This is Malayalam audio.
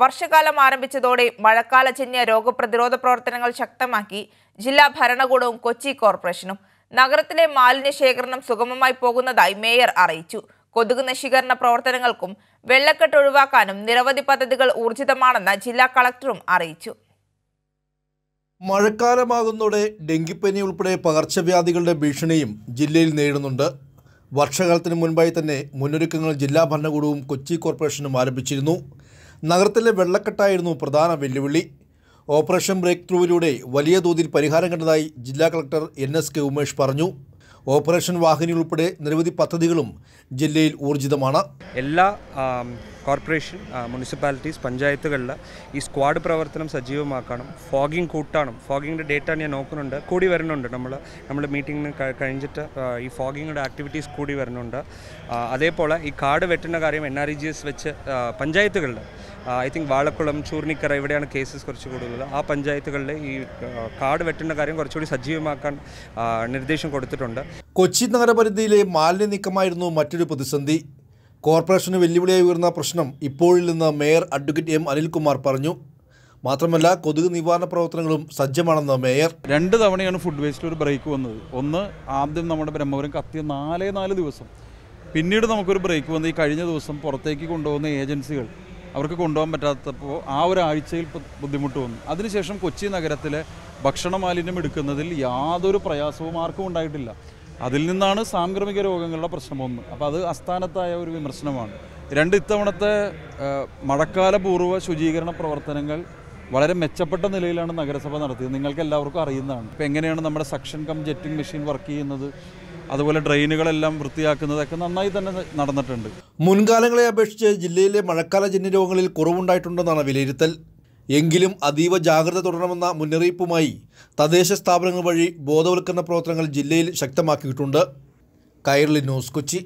വർഷകാലം ആരംഭിച്ചതോടെ മഴക്കാല ചെന്നിയ രോഗപ്രതിരോധ പ്രവർത്തനങ്ങൾ ശക്തമാക്കി ജില്ലാ ഭരണകൂടവും കൊച്ചി കോർപ്പറേഷനും നഗരത്തിലെ മാലിന്യ ശേഖരണം സുഗമമായി പോകുന്നതായി മേയർ അറിയിച്ചു കൊതുക് നശീകരണ പ്രവർത്തനങ്ങൾക്കും വെള്ളക്കെട്ട് ഒഴിവാക്കാനും നിരവധി പദ്ധതികൾ ഊർജിതമാണെന്ന് ജില്ലാ കളക്ടറും അറിയിച്ചു മഴക്കാലമാകുന്നതോടെ ഡെങ്കിപ്പനി ഉൾപ്പെടെ പകർച്ചവ്യാധികളുടെ ഭീഷണിയും ജില്ലയിൽ നേരിടുന്നുണ്ട് വർഷകാലത്തിന് മുൻപായി തന്നെ മുന്നൊരുക്കങ്ങൾ ജില്ലാ ഭരണകൂടവും കൊച്ചി കോർപ്പറേഷനും ആരംഭിച്ചിരുന്നു നഗരത്തിലെ വെള്ളക്കെട്ടായിരുന്നു പ്രധാന വെല്ലുവിളി ഓപ്പറേഷൻ ബ്രേക്ക് ത്രൂവിലൂടെ വലിയ തോതിൽ പരിഹാരം കണ്ടതായി ജില്ലാ collector N S K Umesh പറഞ്ഞു ഓപ്പറേഷൻ വാഹിനി ഉൾപ്പെടെ നിരവധി പദ്ധതികളും ജില്ലയിൽ ഊർജിതമാണ് എല്ലാ കോർപ്പറേഷൻ മുനിസിപ്പാലിറ്റീസ് പഞ്ചായത്തുകളിൽ ഈ സ്ക്വാഡ് പ്രവർത്തനം സജീവമാക്കണം ഫോഗിങ് കൂട്ടണം ഫോഗിങ്ങിൻ്റെ ഡേറ്റ ഞാൻ നോക്കുന്നുണ്ട് കൂടി വരുന്നുണ്ട് നമ്മൾ നമ്മൾ മീറ്റിങ്ങിന് കഴിഞ്ഞിട്ട് ഈ ഫോഗിങ്ങിൻ്റെ ആക്ടിവിറ്റീസ് കൂടി വരുന്നുണ്ട് അതേപോലെ ഈ കാട് വെട്ടുന്ന കാര്യം N R E G S വെച്ച് പഞ്ചായത്തുകളിൽ ഐ തിങ്ക് വാളക്കുളം ചൂർണിക്കര ഇവിടെയാണ് കേസസ് കുറച്ച് കൂടുതലുള്ളത് ആ പഞ്ചായത്തുകളിൽ ഈ കാട് വെട്ടുന്ന കാര്യം കുറച്ചുകൂടി സജീവമാക്കാൻ നിർദ്ദേശം കൊടുത്തിട്ടുണ്ട് കൊച്ചി നഗരപരിധിയിലെ മാലിന്യ നീക്കമായിരുന്നു മറ്റൊരു പ്രതിസന്ധി കോർപ്പറേഷന് വെല്ലുവിളിയായി ഉയർന്ന പ്രശ്നം നിന്ന് മേയർ അഡ്വക്കേറ്റ് എം അനിൽകുമാർ പറഞ്ഞു മാത്രമല്ല കൊതുക് നിവാരണ പ്രവർത്തനങ്ങളും സജ്ജമാണെന്ന് മേയർ രണ്ട് തവണയാണ് ഫുഡ് വേസ്റ്റിൽ ഒരു ബ്രേക്ക് വന്നത് ഒന്ന് ആദ്യം നമ്മുടെ ബ്രഹ്മപുരം കത്തിയ നാലേ നാല് ദിവസം പിന്നീട് നമുക്കൊരു ബ്രേക്ക് വന്ന് ഈ കഴിഞ്ഞ ദിവസം പുറത്തേക്ക് കൊണ്ടുപോകുന്ന ഏജൻസികൾ അവർക്ക് കൊണ്ടുപോകാൻ പറ്റാത്തപ്പോൾ ആ ഒരാഴ്ചയിൽ ബുദ്ധിമുട്ട് വന്നു അതിനുശേഷം കൊച്ചി നഗരത്തിലെ ഭക്ഷണ മാലിന്യം എടുക്കുന്നതിൽ യാതൊരു പ്രയാസവും ആർക്കും ഉണ്ടായിട്ടില്ല അതിൽ നിന്നാണ് സാംക്രമിക രോഗങ്ങളുടെ പ്രശ്നമൊന്ന് അപ്പോൾ അത് അസ്ഥാനത്തായ ഒരു വിമർശനമാണ് രണ്ട് ഇത്തവണത്തെ മഴക്കാലപൂർവ്വ ശുചീകരണ പ്രവർത്തനങ്ങൾ വളരെ മെച്ചപ്പെട്ട നിലയിലാണ് നഗരസഭ നടത്തിയത് നിങ്ങൾക്ക് എല്ലാവർക്കും അറിയുന്നതാണ് ഇപ്പോൾ എങ്ങനെയാണ് നമ്മുടെ suction cum jetting machine work ചെയ്യുന്നത് അതുപോലെ ഡ്രെയിനുകളെല്ലാം വൃത്തിയാക്കുന്നതൊക്കെ നന്നായി തന്നെ നടന്നിട്ടുണ്ട് മുൻകാലങ്ങളെ അപേക്ഷിച്ച് ജില്ലയിലെ മഴക്കാല ജന്യ രോഗങ്ങളിൽ കുറവുണ്ടായിട്ടുണ്ടെന്നാണ് വിലയിരുത്തൽ എങ്കിലും അതീവ ജാഗ്രത തുടരണമെന്ന മുന്നറിയിപ്പുമായി തദ്ദേശ സ്ഥാപനങ്ങൾ വഴി ബോധവൽക്കരണ പ്രവർത്തനങ്ങൾ ജില്ലയിൽ ശക്തമാക്കിയിട്ടുണ്ട് കൈരളി ന്യൂസ് കൊച്ചി